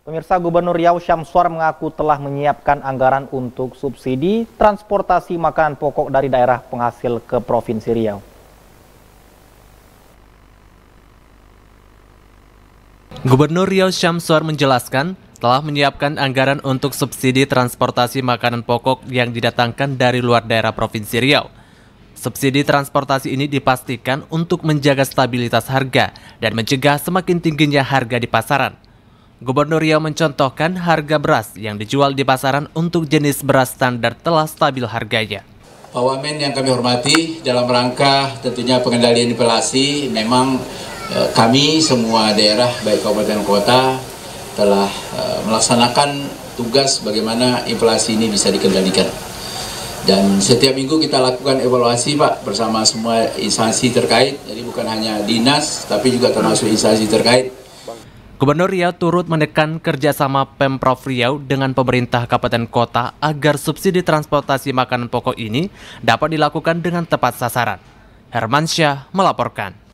Pemirsa Gubernur Riau Syamsuar mengaku telah menyiapkan anggaran untuk subsidi transportasi makanan pokok dari daerah penghasil ke Provinsi Riau. Gubernur Riau Syamsuar menjelaskan telah menyiapkan anggaran untuk subsidi transportasi makanan pokok yang didatangkan dari luar daerah Provinsi Riau. Subsidi transportasi ini dipastikan untuk menjaga stabilitas harga dan mencegah semakin tingginya harga di pasaran. Gubernur Riau mencontohkan harga beras yang dijual di pasaran untuk jenis beras standar telah stabil harganya. Pak Wamen yang kami hormati, dalam rangka tentunya pengendalian inflasi, memang e, kami semua daerah, baik kabupaten kota, telah e, melaksanakan tugas bagaimana inflasi ini bisa dikendalikan. Dan setiap minggu kita lakukan evaluasi Pak bersama semua instansi terkait, jadi bukan hanya dinas tapi juga termasuk instansi terkait Gubernur Riau turut menekan kerjasama Pemprov Riau dengan pemerintah kabupaten kota agar subsidi transportasi makanan pokok ini dapat dilakukan dengan tepat sasaran. Hermansyah melaporkan.